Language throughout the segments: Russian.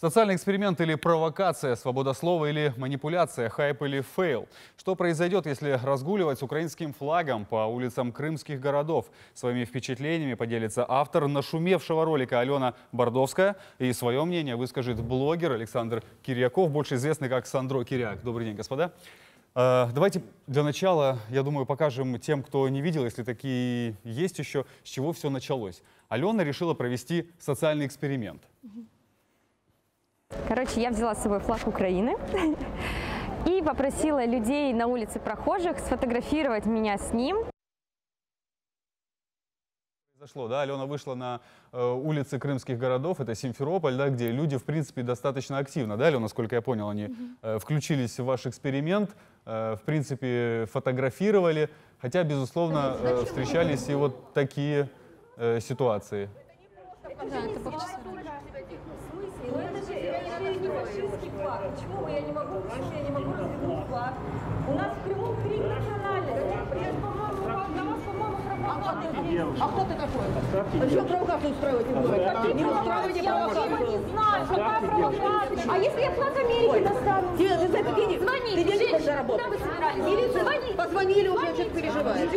Социальный эксперимент или провокация, свобода слова или манипуляция, хайп или фейл. Что произойдет, если разгуливать с украинским флагом по улицам крымских городов? Своими впечатлениями поделится автор нашумевшего ролика Алена Бордовская. И свое мнение выскажет блогер Александр Кирьяков, больше известный как Сандро Киряк. Добрый день, господа. Э, давайте для начала, я думаю, покажем тем, кто не видел, если такие есть еще, с чего все началось. Алена решила провести социальный эксперимент. Короче, я взяла с собой флаг Украины и попросила людей на улице прохожих сфотографировать меня с ним. Зашло, да, Алена вышла на э, улицы крымских городов, это Симферополь, да, где люди, в принципе, достаточно активно, да, Алена, насколько я понял, они э, включились в ваш эксперимент, э, в принципе, фотографировали, хотя, безусловно, э, встречались и вот такие э, ситуации. Да, это Большинский флаг. Почему я не могу, почему я не могу развернуть флаг? А кто ты такой? А что провокацию устраивать не будете? Какие не не знаю, какая провокация. А если я флаг Америки достану? Тебе за это денег? Звоните, ты денег заработал. Куда вы собирались? Позвонили уже, что-то переживает.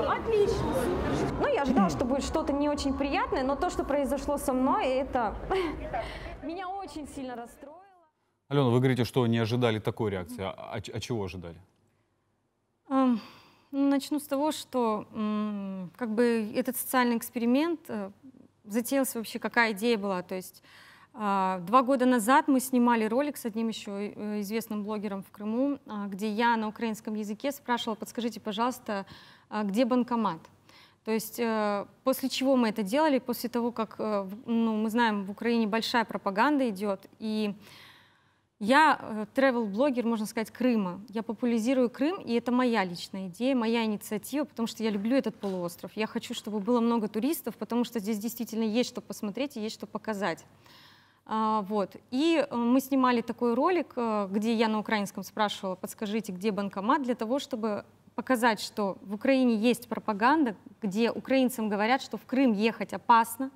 Отлично. Ну, я ждала, что будет что-то не очень приятное, но то, что произошло со мной, это меня очень сильно расстроило. Алена, вы говорите, что не ожидали такой реакции. А, а, а чего ожидали? Um. Ну начну с того, что как бы этот социальный эксперимент э, затеялся вообще, какая идея была. То есть а, Два года назад мы снимали ролик с одним еще э, известным блогером в Крыму, а, где я на украинском языке спрашивала, подскажите, пожалуйста, а, где банкомат? То есть э, после чего мы это делали? После того, как ну, мы знаем, в Украине большая пропаганда идет, и я travel э, блогер можно сказать, Крыма. Я популяризирую Крым, и это моя личная идея, моя инициатива, потому что я люблю этот полуостров. Я хочу, чтобы было много туристов, потому что здесь действительно есть что посмотреть и есть что показать. А, вот. И э, мы снимали такой ролик, э, где я на украинском спрашивала, подскажите, где банкомат, для того, чтобы показать, что в Украине есть пропаганда, где украинцам говорят, что в Крым ехать опасно,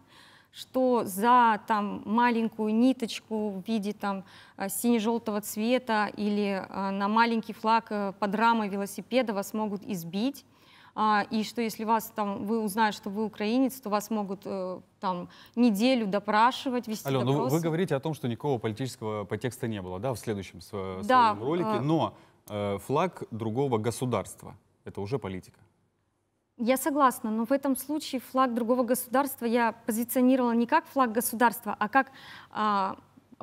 что за там, маленькую ниточку в виде там, э, сине-желтого цвета или э, на маленький флаг э, под рамой велосипеда вас могут избить. А, и что если вас там, вы узнают, что вы украинец, то вас могут там неделю допрашивать, вести Алена, допросы. Ну вы, вы говорите о том, что никакого политического подтекста не было, да, в следующем своем да, ролике, но э, флаг другого государства, это уже политика. Я согласна, но в этом случае флаг другого государства я позиционировала не как флаг государства, а как а,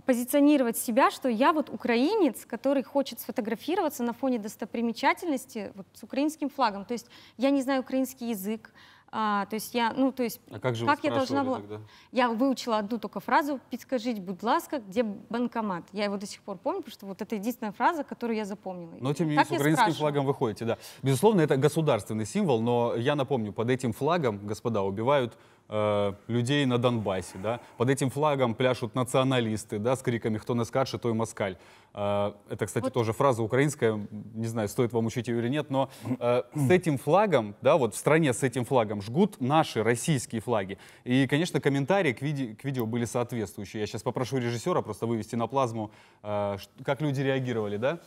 позиционировать себя, что я вот украинец, который хочет сфотографироваться на фоне достопримечательности вот, с украинским флагом. То есть я не знаю украинский язык, а, то есть я, ну, то есть, а как, же как я должна была? Тогда? Я выучила одну только фразу «Подскажите, будь ласка, где банкомат?» Я его до сих пор помню, потому что вот это единственная фраза, которую я запомнила. Но тем не менее с украинским флагом вы да. Безусловно, это государственный символ, но я напомню, под этим флагом, господа, убивают Э, людей на Донбассе. Да? Под этим флагом пляшут националисты да, с криками «Кто не скаче, той москаль». Э, это, кстати, вот. тоже фраза украинская, не знаю, стоит вам учить ее или нет, но э, с этим флагом, да, вот в стране с этим флагом жгут наши российские флаги. И, конечно, комментарии к, виде, к видео были соответствующие. Я сейчас попрошу режиссера просто вывести на плазму, э, как люди реагировали, да?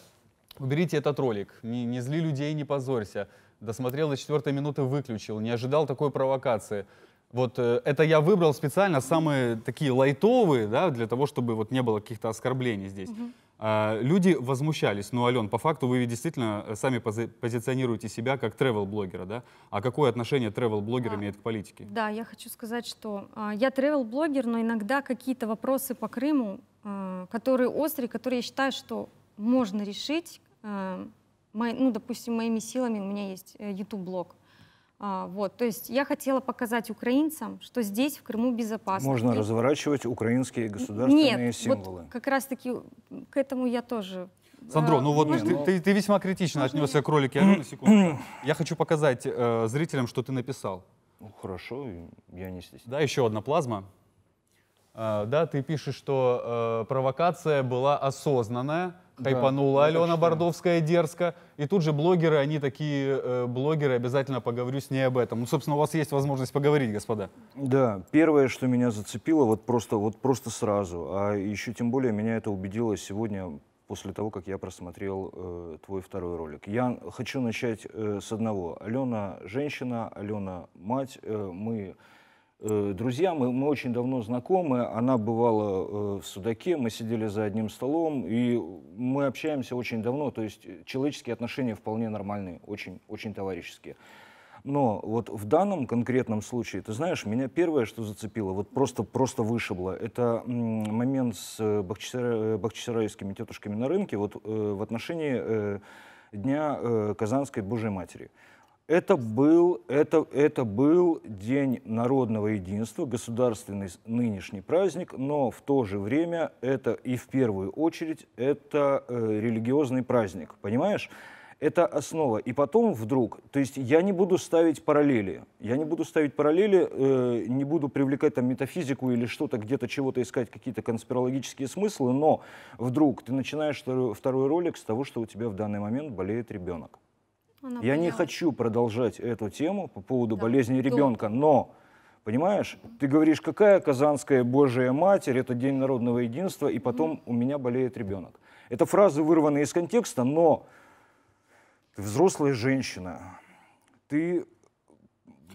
Уберите этот ролик. Не, не зли людей, не позорься. Досмотрел до четвертой минуты, выключил. Не ожидал такой провокации. Вот э, это я выбрал специально самые такие лайтовые, да, для того, чтобы вот не было каких-то оскорблений здесь. Угу. А, люди возмущались, ну, Ален, по факту вы действительно э, сами пози позиционируете себя как тревел-блогера, да? А какое отношение тревел-блогер а, имеет к политике? Да, я хочу сказать, что а, я тревел-блогер, но иногда какие-то вопросы по Крыму, а, которые острые, которые я считаю, что можно решить, а, мой, ну, допустим, моими силами, у меня есть э, YouTube-блог, а, вот, то есть я хотела показать украинцам, что здесь, в Крыму, безопасно. Можно и... разворачивать украинские государственные Нет, символы. Вот как раз-таки к этому я тоже Сандро, ну э, вот Нет, ты, но... ты, ты весьма критично ну, отнесся к ролике ну, Алены, секунду. Я хочу показать э, зрителям, что ты написал. Ну, хорошо, я не стесняюсь. Да, еще одна плазма. А, да, ты пишешь, что э, провокация была осознанная, да, хайпанула Алена Бордовская дерзко, и тут же блогеры, они такие э, блогеры, обязательно поговорю с ней об этом. Ну, собственно, у вас есть возможность поговорить, господа. Да, первое, что меня зацепило, вот просто, вот просто сразу, а еще тем более меня это убедило сегодня после того, как я просмотрел э, твой второй ролик. Я хочу начать э, с одного. Алена женщина, Алена мать, э, мы Э, друзья, мы, мы очень давно знакомы, она бывала э, в Судаке, мы сидели за одним столом, и мы общаемся очень давно, то есть э, человеческие отношения вполне нормальные, очень, очень товарищеские. Но вот в данном конкретном случае, ты знаешь, меня первое, что зацепило, вот просто, просто вышибло, это момент с бахчисара, тетушками на рынке вот, в отношении Дня Казанской Божьей Матери. Это был, это, это был День народного единства, государственный нынешний праздник, но в то же время это и в первую очередь это э, религиозный праздник, понимаешь? Это основа. И потом вдруг, то есть я не буду ставить параллели, я не буду ставить параллели, э, не буду привлекать там метафизику или что-то, где-то чего-то искать, какие-то конспирологические смыслы, но вдруг ты начинаешь второй, второй ролик с того, что у тебя в данный момент болеет ребенок. Она я поняла. не хочу продолжать эту тему по поводу да. болезни ребенка, но, понимаешь, ты говоришь, какая казанская Божья Матерь, это День народного единства, и потом mm. у меня болеет ребенок. Это фразы вырваны из контекста, но ты взрослая женщина, ты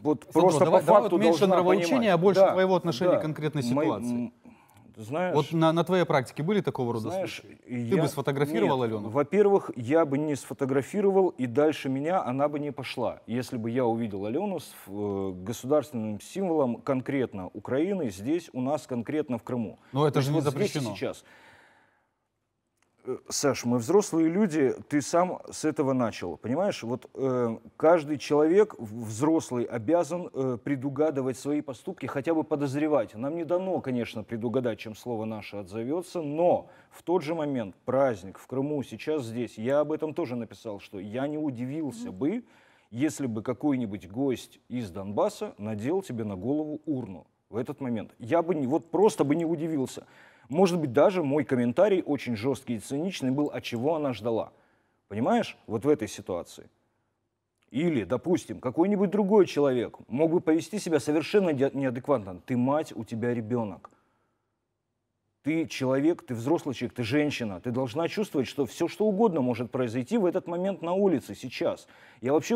вот Сандро, просто давай, по давай вот меньше нравоучения, а понимать. а больше да, твоего отношения да. к конкретной ситуации. Мо знаешь... Вот на, на твоей практике были такого рода знаешь, случаи? Я... Ты бы сфотографировал Нет, Алену? Во-первых, я бы не сфотографировал, и дальше меня она бы не пошла. Если бы я увидел Алену с э, государственным символом конкретно Украины, здесь у нас конкретно в Крыму. Но это То же не запрещено. Здесь сейчас. Саш, мы взрослые люди, ты сам с этого начал, понимаешь? Вот э, каждый человек взрослый обязан э, предугадывать свои поступки, хотя бы подозревать. Нам не дано, конечно, предугадать, чем слово наше отзовется, но в тот же момент праздник в Крыму сейчас здесь. Я об этом тоже написал, что я не удивился бы, если бы какой-нибудь гость из Донбасса надел тебе на голову урну в этот момент. Я бы не, вот просто бы не удивился. Может быть, даже мой комментарий очень жесткий и циничный был, от а чего она ждала. Понимаешь, вот в этой ситуации. Или, допустим, какой-нибудь другой человек мог бы повести себя совершенно неадекватно. Ты мать, у тебя ребенок. Ты человек, ты взрослый человек, ты женщина. Ты должна чувствовать, что все что угодно может произойти в этот момент на улице, сейчас. Я вообще,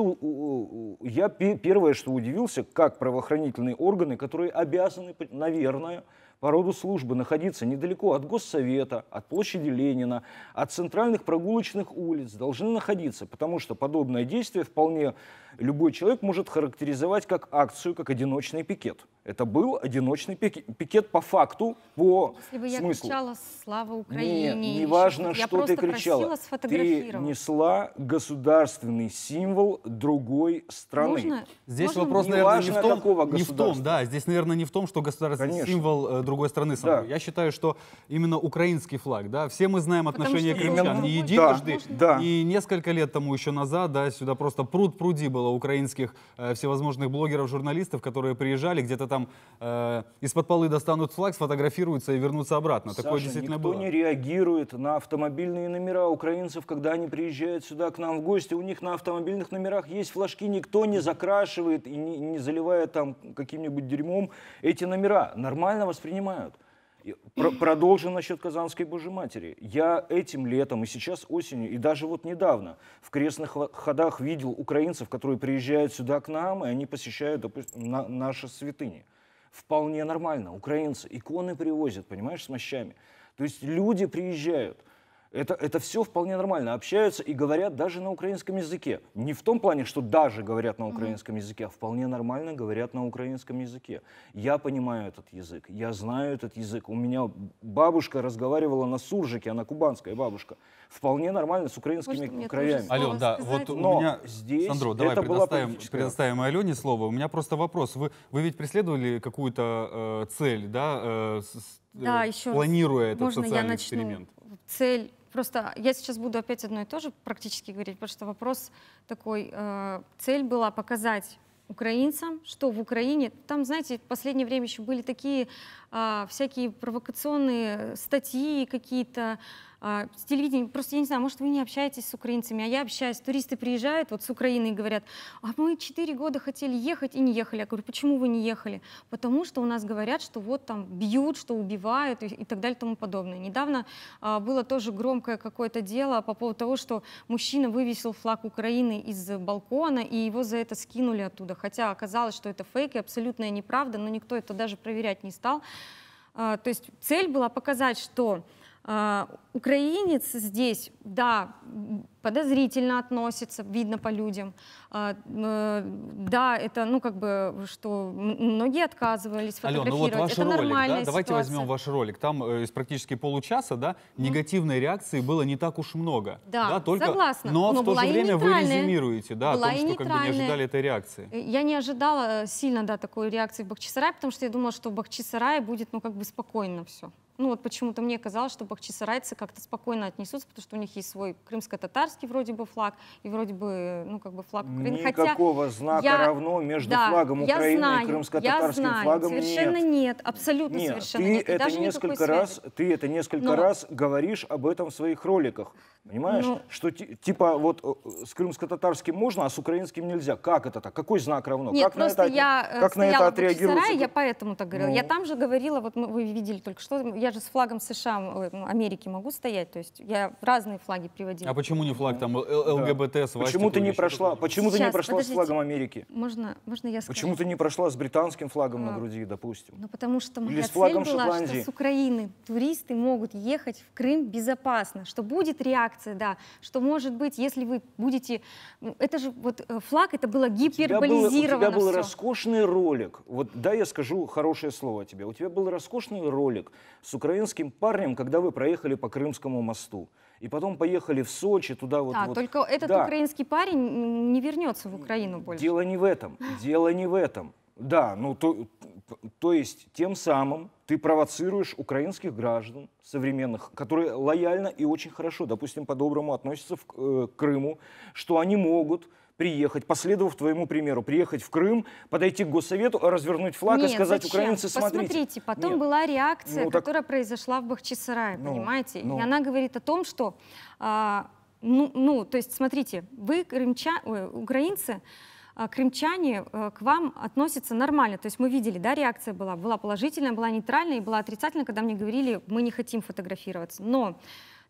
я первое, что удивился, как правоохранительные органы, которые обязаны, наверное, по роду службы находиться недалеко от Госсовета, от площади Ленина, от центральных прогулочных улиц, должны находиться, потому что подобное действие вполне любой человек может характеризовать как акцию, как одиночный пикет. Это был одиночный пикет по факту, по Если бы смыслу. я кричала «Слава Украине!» Не неважно, что я ты кричала. Ты несла государственный символ другой страны. Можно? Здесь Можно? вопрос, не наверное, не в, том, не в том, да, здесь, наверное, не в том, что государственный Конечно. символ э, другой страны. Да. Я считаю, что именно украинский флаг, да, все мы знаем отношение к крымчан, не единожды, да, да. и несколько лет тому еще назад, да, сюда просто пруд-пруди было украинских э, всевозможных блогеров, журналистов, которые приезжали где-то там э, из-под полы достанут флаг, сфотографируются и вернутся обратно. Саша, Такое действительно никто было. не реагирует на автомобильные номера украинцев, когда они приезжают сюда к нам в гости. У них на автомобильных номерах есть флажки, никто не закрашивает и не, не заливает там каким-нибудь дерьмом эти номера. Нормально воспринимают. Про продолжу насчет Казанской Божьей Матери. Я этим летом и сейчас осенью, и даже вот недавно в крестных ходах видел украинцев, которые приезжают сюда к нам, и они посещают, допустим, на наши святыни. Вполне нормально. Украинцы иконы привозят, понимаешь, с мощами. То есть люди приезжают. Это, это все вполне нормально. Общаются и говорят даже на украинском языке. Не в том плане, что даже говорят на украинском языке, а вполне нормально говорят на украинском языке. Я понимаю этот язык, я знаю этот язык. У меня бабушка разговаривала на суржике, она кубанская бабушка. Вполне нормально с украинскими Может, кровями. Ален, да, сказать? вот Но у меня здесь. Сандро, давай это предоставим, предоставим Алене слово. У меня просто вопрос. Вы, вы ведь преследовали какую-то э, цель, да, э, с, да, э, еще планируя раз. этот Можно социальный я эксперимент? Цель Просто я сейчас буду опять одно и то же практически говорить, потому что вопрос такой, э, цель была показать украинцам, что в Украине, там, знаете, в последнее время еще были такие э, всякие провокационные статьи какие-то, а, с телевидением, просто я не знаю, может, вы не общаетесь с украинцами, а я общаюсь. Туристы приезжают вот с Украины и говорят, а мы четыре года хотели ехать и не ехали. Я говорю, почему вы не ехали? Потому что у нас говорят, что вот там бьют, что убивают и, и так далее и тому подобное. Недавно а, было тоже громкое какое-то дело по поводу того, что мужчина вывесил флаг Украины из балкона, и его за это скинули оттуда. Хотя оказалось, что это фейк и абсолютная неправда, но никто это даже проверять не стал. А, то есть цель была показать, что а, украинец здесь, да, подозрительно относится, видно по людям. А, э, да, это, ну, как бы, что многие отказывались фотографировать. Алена, ну вот ваш это ролик, да? Ситуация. Давайте возьмем ваш ролик. Там э, из практически получаса, да, негативной реакции было не так уж много. Да, да только... согласна. Но, Но в то же время вы резюмируете, да, была о том, что как бы не ожидали этой реакции. Э, я не ожидала сильно, да, такой реакции в Бахчисарае, потому что я думала, что в Бахчисарае будет, ну, как бы спокойно все ну вот почему-то мне казалось, что бахчисарайцы как-то спокойно отнесутся, потому что у них есть свой крымско-татарский вроде бы флаг, и вроде бы, ну как бы флаг Украины. Никакого Хотя знака я, равно между да, флагом Украины знаю, и крымско-татарским я знаю, флагом совершенно нет. нет абсолютно нет, совершенно ты нет. Это даже несколько раз, ты это несколько Но... раз говоришь об этом в своих роликах. Понимаешь, ну... что типа вот э, э, с крымско-татарским можно, а с украинским нельзя. Как это так? Какой знак равно? Нет, как просто на это, я э, как на это отреагируется? Сарае, я поэтому так говорила. Ну... Я там же говорила, вот мы, вы видели только что, я же с флагом США, ну, Америки могу стоять, то есть я разные флаги приводила. А почему не флаг там ЛГБТ, да. Почему ты не прошла? Почему Сейчас, ты не прошла с флагом Америки? Можно, можно я скажу? Почему ты не прошла с британским флагом а. на груди, допустим? Ну потому что моя Или с флагом цель была, Шотландии. что с Украины туристы могут ехать в Крым безопасно, что будет реакция реакция, да, что может быть, если вы будете, ну, это же вот э, флаг, это было гиперболизировано. У тебя, было, у тебя был роскошный ролик, вот да, я скажу хорошее слово тебе, у тебя был роскошный ролик с украинским парнем, когда вы проехали по Крымскому мосту. И потом поехали в Сочи, туда вот. Да, вот. только этот да. украинский парень не вернется в Украину больше. Дело не в этом. Дело не в этом. Да, ну то, то есть тем самым ты провоцируешь украинских граждан современных, которые лояльно и очень хорошо, допустим, по-доброму относятся в, э, к Крыму, что они могут приехать, последовав твоему примеру, приехать в Крым, подойти к Госсовету, развернуть флаг Нет, и сказать зачем? украинцы, смотрите. Посмотрите, потом Нет. была реакция, ну, так... которая произошла в Бахчисарае, ну, понимаете? Ну. И она говорит о том, что, а, ну, ну, то есть, смотрите, вы крымча, ой, украинцы, а, крымчане э, к вам относятся нормально. То есть мы видели, да, реакция была. Была положительная, была нейтральная и была отрицательная, когда мне говорили, мы не хотим фотографироваться. Но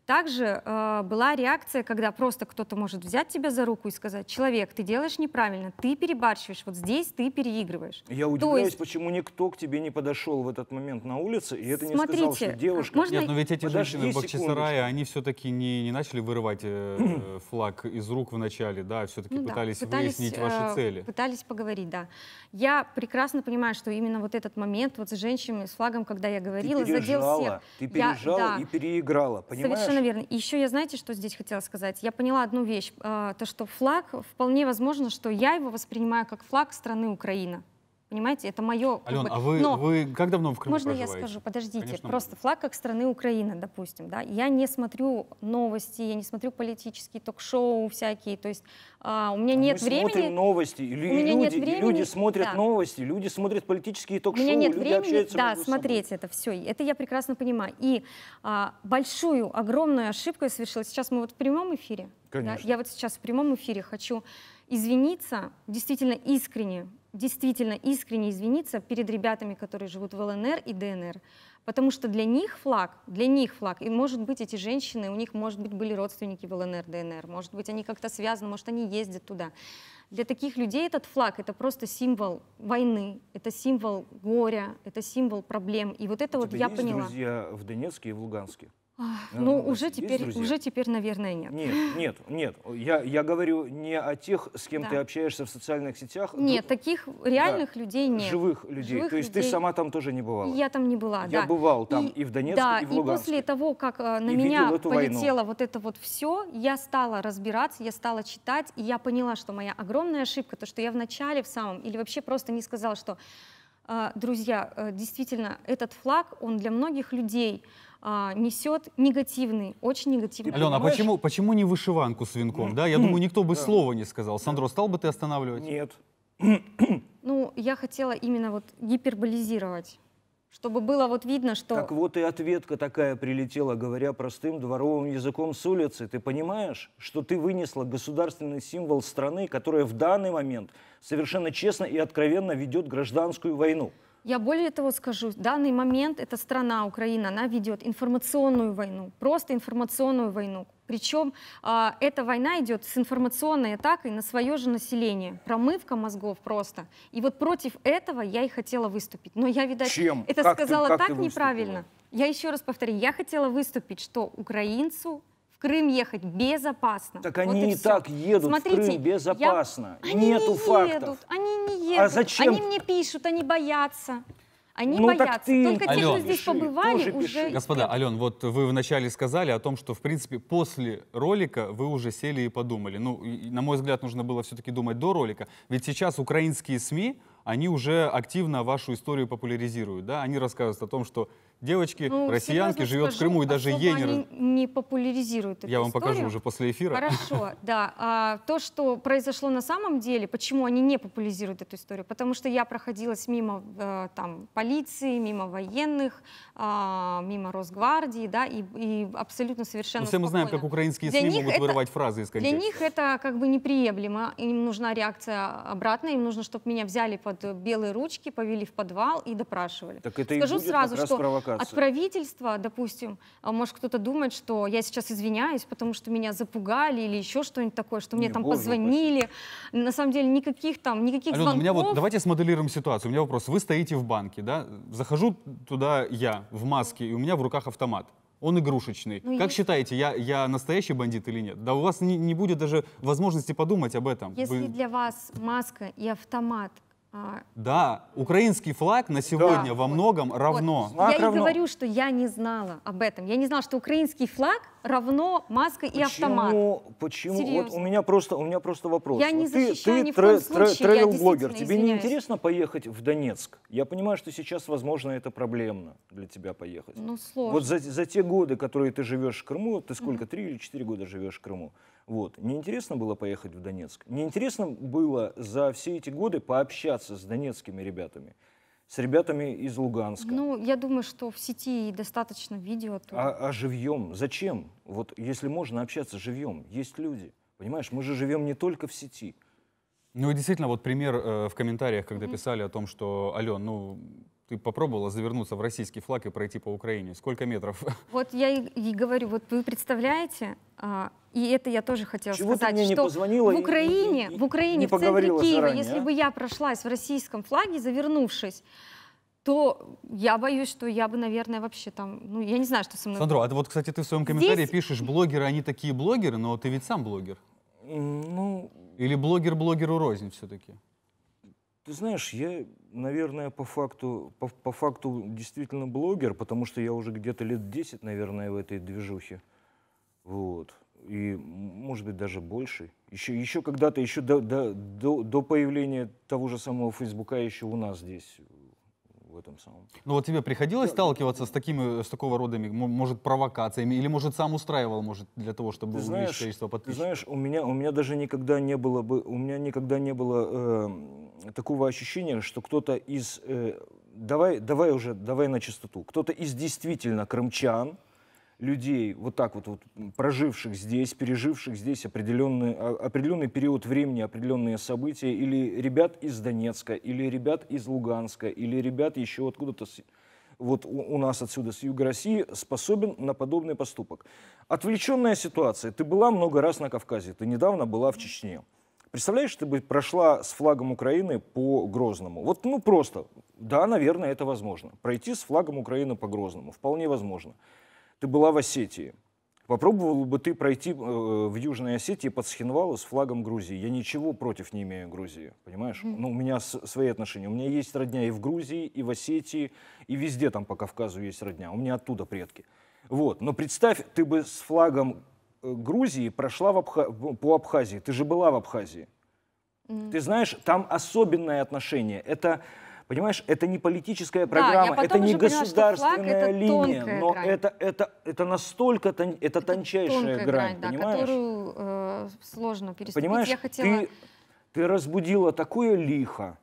также э, была реакция, когда просто кто-то может взять тебя за руку и сказать, человек, ты делаешь неправильно, ты перебарщиваешь, вот здесь ты переигрываешь. Я удивляюсь, есть... почему никто к тебе не подошел в этот момент на улице, и это Смотрите, не сказал, что девушка... Можно... Нет, но ведь эти женщины в Бахчисарае, они все-таки не, не начали вырывать э, флаг из рук вначале, да, все-таки ну, пытались, да, пытались выяснить э, ваши цели. Пытались поговорить, да. Я прекрасно понимаю, что именно вот этот момент вот с женщинами, с флагом, когда я говорила, задел всех. Ты пережала я, да, и переиграла, понимаешь? Совершенно верно. И еще я, знаете, что здесь хотела сказать? Я поняла одну вещь, а, то, что флаг, вполне возможно, что я его воспринимаю как флаг страны Украина. Понимаете, это мое... Алена, как бы... а вы, Но... вы как давно в Крыму Можно проживаете? я скажу? Подождите. Конечно, просто флаг как страны Украина, допустим. Да? Я не смотрю новости, я не смотрю политические ток-шоу всякие. То есть а, у меня а нет Мы времени... Мы смотрим новости. Или у меня люди, нет времени. люди смотрят да. новости, люди смотрят политические ток-шоу. У меня нет люди времени да, смотреть собой. это все. Это я прекрасно понимаю. И а, большую, огромную ошибку я совершила. Сейчас мы вот в прямом эфире. Конечно. Да? Я вот сейчас в прямом эфире хочу извиниться действительно искренне действительно искренне извиниться перед ребятами, которые живут в ЛНР и ДНР. Потому что для них флаг, для них флаг, и может быть эти женщины, у них может быть были родственники в ЛНР, ДНР, может быть они как-то связаны, может они ездят туда. Для таких людей этот флаг это просто символ войны, это символ горя, это символ проблем. И вот это у вот тебя я есть поняла. Друзья в Донецке и в Луганске. Ну, ну уже теперь, друзья? уже теперь, наверное, нет. Нет, нет, нет. Я, я говорю не о тех, с кем да. ты общаешься в социальных сетях. Нет, Ду... таких реальных да. людей нет. Живых людей. Живых То есть людей... ты сама там тоже не бывала? Я там не была, я да. Я бывал там и, и в Донецке, да, и в Луганске. и после того, как э, на и меня полетело войну. вот это вот все, я стала разбираться, я стала читать, и я поняла, что моя огромная ошибка, то, что я в начале в самом, или вообще просто не сказала, что, э, друзья, э, действительно, этот флаг, он для многих людей а, несет негативный, очень негативный. Алена, а почему, почему не вышиванку с венком? Да? Я думаю, никто бы да. слова не сказал. Сандро, стал бы ты останавливать? Нет. Ну, я хотела именно вот гиперболизировать. Чтобы было вот видно, что... Так вот и ответка такая прилетела, говоря простым дворовым языком с улицы. Ты понимаешь, что ты вынесла государственный символ страны, которая в данный момент совершенно честно и откровенно ведет гражданскую войну? Я более того скажу, в данный момент эта страна, Украина, она ведет информационную войну, просто информационную войну. Причем э, а, эта война идет с информационной атакой на свое же население. Промывка мозгов просто. И вот против этого я и хотела выступить. Но я, видать, Чем? это как сказала ты, так неправильно. Я еще раз повторю, я хотела выступить, что украинцу Крым ехать безопасно. Так они вот и, и так едут Смотрите, в Крым безопасно. Я... Они Нету не фактов. едут, они не а едут. А зачем? Они мне пишут, они боятся. Они ну, боятся. Ты... Только Ален, те, кто здесь пиши, побывали, уже... Господа, Ален, вот вы вначале сказали о том, что, в принципе, после ролика вы уже сели и подумали. Ну, на мой взгляд, нужно было все-таки думать до ролика. Ведь сейчас украинские СМИ, они уже активно вашу историю популяризируют, да? Они рассказывают о том, что девочки, ну, россиянки, живет скажу, в Крыму и даже ей не... не популяризируют эту Я историю. вам покажу уже после эфира. Хорошо, да. А, то, что произошло на самом деле, почему они не популяризируют эту историю? Потому что я проходилась мимо э, там, полиции, мимо военных, э, мимо Росгвардии, да, и, и абсолютно совершенно Но ну, все спокойно. мы знаем, как украинские СМИ для могут это, вырывать фразы из контекста. Для них это как бы неприемлемо. Им нужна реакция обратная, им нужно, чтобы меня взяли под белые ручки, повели в подвал и допрашивали. Так это Скажу и будет сразу, как раз что от правительства, допустим, а, может кто-то думать, что я сейчас извиняюсь, потому что меня запугали или еще что-нибудь такое, что мне не, там боже позвонили. Боже. На самом деле никаких там, никаких Алена, звонков. у меня вот, давайте смоделируем ситуацию. У меня вопрос. Вы стоите в банке, да? Захожу туда я в маске, и у меня в руках автомат он игрушечный. Ну, как если... считаете, я, я настоящий бандит или нет? Да у вас не, не будет даже возможности подумать об этом. Если Вы... для вас маска и автомат а... Да, украинский флаг на сегодня да. во многом вот. равно. Вот. Я и говорю, что я не знала об этом. Я не знала, что украинский флаг равно маска и автомат. Почему? Почему? Вот у меня просто, у меня просто вопрос. Я не ты, защищаю ты, ни в коем случае. Трейл-блогер. Тебе не интересно поехать в Донецк? Я понимаю, что сейчас, возможно, это проблемно для тебя поехать. Ну, сложно. Вот за, за те годы, которые ты живешь в Крыму, ты сколько, три или четыре года живешь в Крыму, вот, Не интересно было поехать в Донецк? Не интересно было за все эти годы пообщаться с донецкими ребятами? с ребятами из Луганска. Ну, я думаю, что в сети достаточно видео. То... А, а живьем? Зачем? Вот если можно общаться живьем, есть люди. Понимаешь, мы же живем не только в сети. Ну и действительно, вот пример э, в комментариях, когда mm-hmm. писали о том, что, Ален, ну, ты попробовала завернуться в российский флаг и пройти по Украине. Сколько метров? Вот я и, и говорю, вот вы представляете, а, и это я тоже хотела Чего сказать, ты мне что не позвонила в Украине, и, и, в Украине, в центре Киева, заранее, если а? бы я прошлась в российском флаге, завернувшись, то я боюсь, что я бы, наверное, вообще там, ну, я не знаю, что со мной... Сандро, а вот, кстати, ты в своем комментарии Здесь... пишешь, блогеры, они такие блогеры, но ты ведь сам блогер. Ну... Или блогер блогеру рознь все-таки? Ты знаешь, я, наверное, по факту, по, по факту действительно блогер, потому что я уже где-то лет 10, наверное, в этой движухе. Вот и, может быть, даже больше. Еще, еще когда-то, еще до, до, до, до появления того же самого Фейсбука, еще у нас здесь в этом самом. Ну вот тебе приходилось да, сталкиваться с такими, с такого рода, может, провокациями, или, может, сам устраивал, может, для того, чтобы ты знаешь, увеличить количество подписчиков? Ты знаешь, у меня, у меня даже никогда не было бы, у меня никогда не было э, такого ощущения, что кто-то из, э, давай, давай уже, давай на чистоту, кто-то из действительно крымчан, людей, вот так вот, вот проживших здесь, переживших здесь определенный, а, определенный период времени, определенные события, или ребят из Донецка, или ребят из Луганска, или ребят еще откуда-то с, вот у, у нас отсюда, с юга России, способен на подобный поступок. Отвлеченная ситуация. Ты была много раз на Кавказе, ты недавно была в Чечне. Представляешь, ты бы прошла с флагом Украины по Грозному. Вот, ну просто, да, наверное, это возможно. Пройти с флагом Украины по Грозному, вполне возможно ты была в Осетии. Попробовал бы ты пройти э, в Южной Осетии под Схинвалу с флагом Грузии? Я ничего против не имею Грузии, понимаешь? Mm. Ну, у меня свои отношения. У меня есть родня и в Грузии, и в Осетии, и везде там по Кавказу есть родня. У меня оттуда предки. Вот. Но представь, ты бы с флагом э, Грузии прошла в Абха... по Абхазии. Ты же была в Абхазии. Mm. Ты знаешь, там особенное отношение. Это Понимаешь, это не политическая программа, да, это не государственная флаг, это линия, но грань. это это это настолько тон, это, это тончайшая грань, грань да, понимаешь? Которую э, сложно переступить. Понимаешь, Я хотела... ты ты разбудила такое лихо,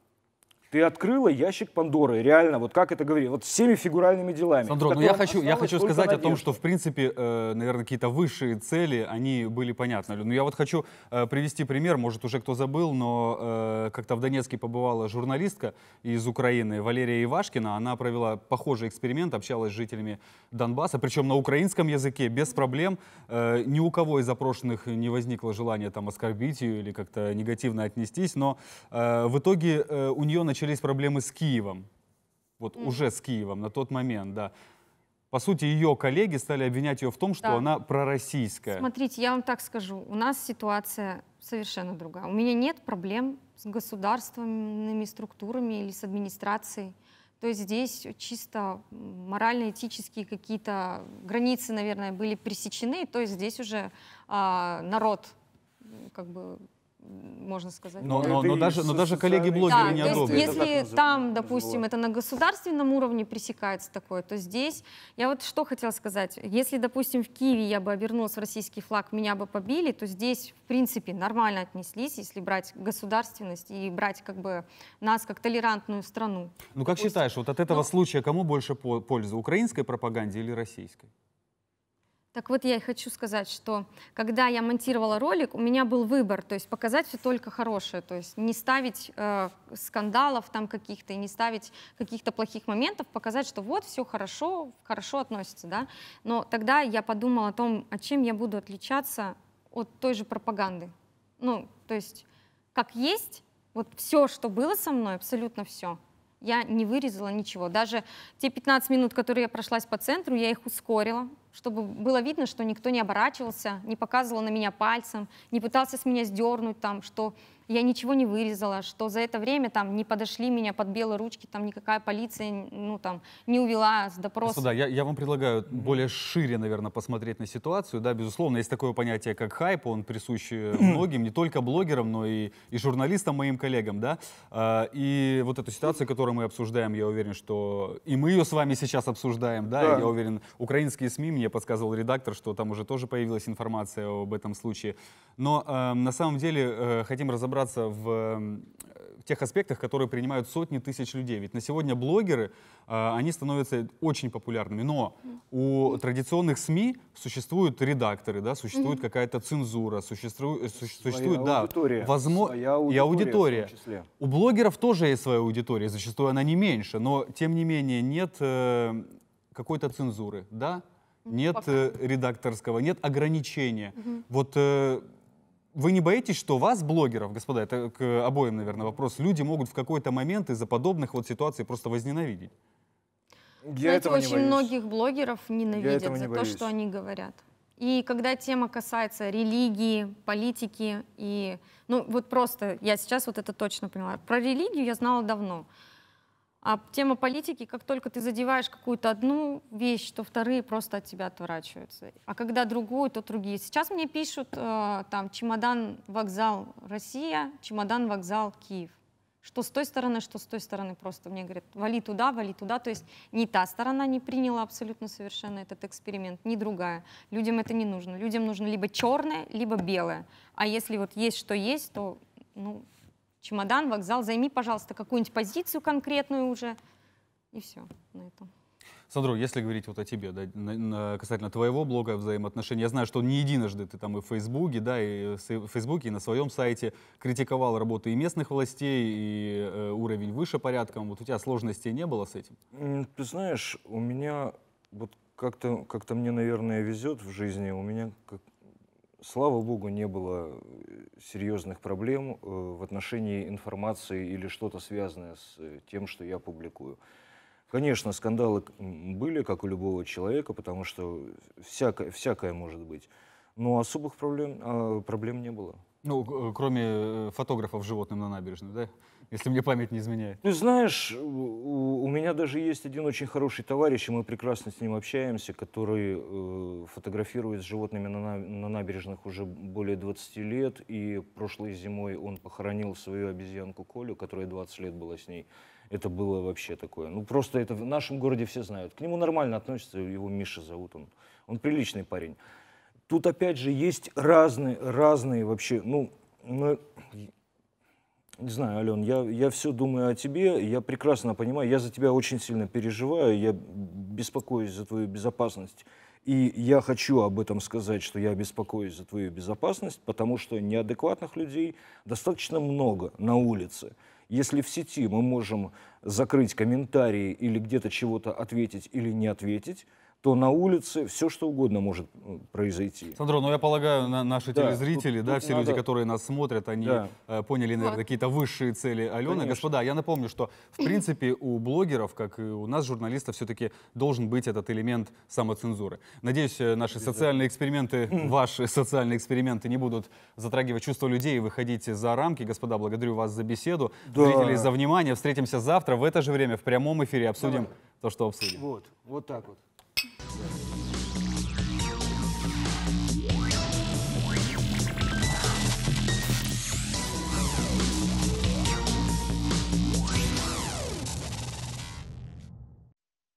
ты открыла ящик Пандоры, реально, вот как это говорили, вот всеми фигуральными делами. Сандро, ну я хочу, я хочу сказать надежда. о том, что, в принципе, э, наверное, какие-то высшие цели, они были понятны. Но ну, я вот хочу э, привести пример, может, уже кто забыл, но э, как-то в Донецке побывала журналистка из Украины, Валерия Ивашкина, она провела похожий эксперимент, общалась с жителями Донбасса, причем на украинском языке, без проблем. Э, ни у кого из запрошенных не возникло желания там оскорбить ее или как-то негативно отнестись, но э, в итоге э, у нее началось начались проблемы с Киевом. Вот mm уже с Киевом на тот момент, да. По сути, ее коллеги стали обвинять ее в том, что да. она пророссийская. Смотрите, я вам так скажу. У нас ситуация совершенно другая. У меня нет проблем с государственными структурами или с администрацией. То есть здесь чисто морально-этические какие-то границы, наверное, были пресечены. То есть здесь уже а, народ как бы можно сказать. Но, но, но, даже, но даже коллеги-блогеры да, не одобрят. Если это там, допустим, это на государственном уровне пресекается такое, то здесь, я вот что хотела сказать, если, допустим, в Киеве я бы обернулась в российский флаг, меня бы побили, то здесь, в принципе, нормально отнеслись, если брать государственность и брать как бы нас как толерантную страну. Ну как допустим. считаешь, вот от этого ну, случая кому больше пользы, украинской пропаганде или российской? Так вот я и хочу сказать, что когда я монтировала ролик, у меня был выбор, то есть показать все только хорошее, то есть не ставить э, скандалов там каких-то и не ставить каких-то плохих моментов, показать, что вот все хорошо, хорошо относится, да. Но тогда я подумала о том, о а чем я буду отличаться от той же пропаганды. Ну, то есть как есть, вот все, что было со мной, абсолютно все, я не вырезала ничего. Даже те 15 минут, которые я прошлась по центру, я их ускорила, чтобы было видно, что никто не оборачивался, не показывал на меня пальцем, не пытался с меня сдернуть там, что я ничего не вырезала, что за это время там не подошли меня под белые ручки, там никакая полиция ну, там, не увела с допроса. Просто, я, я вам предлагаю более шире, наверное, посмотреть на ситуацию. Да, безусловно, есть такое понятие, как хайп, он присущ э, многим, не только блогерам, но и, и журналистам, моим коллегам. Да? А, и вот эту ситуацию, которую мы обсуждаем, я уверен, что и мы ее с вами сейчас обсуждаем. Да? да. Я уверен, украинские СМИ, мне подсказывал редактор, что там уже тоже появилась информация об этом случае. Но э, на самом деле э, хотим разобраться разобраться эм, в тех аспектах, которые принимают сотни тысяч людей. Ведь на сегодня блогеры, э, они становятся очень популярными. Но у традиционных СМИ существуют редакторы, да, существует какая-то цензура, э, существует, существует да, аудитория. Возможно, своя аудитория. И аудитория. У блогеров тоже есть своя аудитория, зачастую она не меньше, но тем не менее нет э, какой-то цензуры, да, нет Пока. редакторского, нет ограничения. Угу. Вот вы не боитесь, что вас, блогеров, господа, это к обоим, наверное, вопрос, люди могут в какой-то момент из-за подобных вот ситуаций просто возненавидеть? Я Знаете, этого не очень боюсь. многих блогеров ненавидят не за боюсь. то, что они говорят. И когда тема касается религии, политики и... Ну, вот просто, я сейчас вот это точно поняла. Про религию я знала давно. А тема политики, как только ты задеваешь какую-то одну вещь, то вторые просто от тебя отворачиваются. А когда другую, то другие. Сейчас мне пишут э, там чемодан вокзал Россия, чемодан вокзал Киев. Что с той стороны, что с той стороны просто мне говорят, вали туда, вали туда. То есть ни та сторона не приняла абсолютно совершенно этот эксперимент, ни другая. Людям это не нужно. Людям нужно либо черное, либо белое. А если вот есть что есть, то ну, чемодан, вокзал, займи, пожалуйста, какую-нибудь позицию конкретную уже. И все на этом. Сандро, если говорить вот о тебе, да, на, на, касательно твоего блога взаимоотношений, я знаю, что не единожды ты там и в Фейсбуке, да, и в Фейсбуке, и на своем сайте критиковал работу и местных властей, и э, уровень выше порядком. Вот у тебя сложностей не было с этим? Ты знаешь, у меня вот как-то как, -то, мне, наверное, везет в жизни. У меня как Слава богу, не было э, серьезных проблем э, в отношении информации или что-то связанное с э, тем, что я публикую. Конечно, скандалы были, как у любого человека, потому что всякое, всякое может быть. Но особых проблем, а, проблем не было. Ну, э, кроме э, фотографов животным на набережной, да? Если мне память не изменяет. Ты знаешь, у, у меня даже есть один очень хороший товарищ, и мы прекрасно с ним общаемся, который э, фотографирует с животными на, на набережных уже более 20 лет, и прошлой зимой он похоронил свою обезьянку Колю, которая 20 лет была с ней. Это было вообще такое. Ну, просто это в нашем городе все знают. К нему нормально относятся, его Миша зовут он. Он приличный парень. Тут опять же есть разные, разные вообще, ну, мы, не знаю, Ален, я, я все думаю о тебе, я прекрасно понимаю, я за тебя очень сильно переживаю, я беспокоюсь за твою безопасность. И я хочу об этом сказать, что я беспокоюсь за твою безопасность, потому что неадекватных людей достаточно много на улице. Если в сети мы можем закрыть комментарии или где-то чего-то ответить или не ответить, то на улице все что угодно может произойти. Сандро, ну я полагаю, на наши да, телезрители, тут, да, тут все надо... люди, которые нас смотрят, они да. Э, поняли, наверное, какие-то высшие цели Алены. Конечно. Господа, я напомню, что в принципе у блогеров, как и у нас, журналистов, все-таки должен быть этот элемент самоцензуры. Надеюсь, э, наши социальные эксперименты, ваши социальные эксперименты не будут затрагивать чувства людей и выходить за рамки. Господа, благодарю вас за беседу, да. зрителей за внимание. Встретимся завтра в это же время в прямом эфире, обсудим Давай. то, что обсудим. Вот, вот так вот.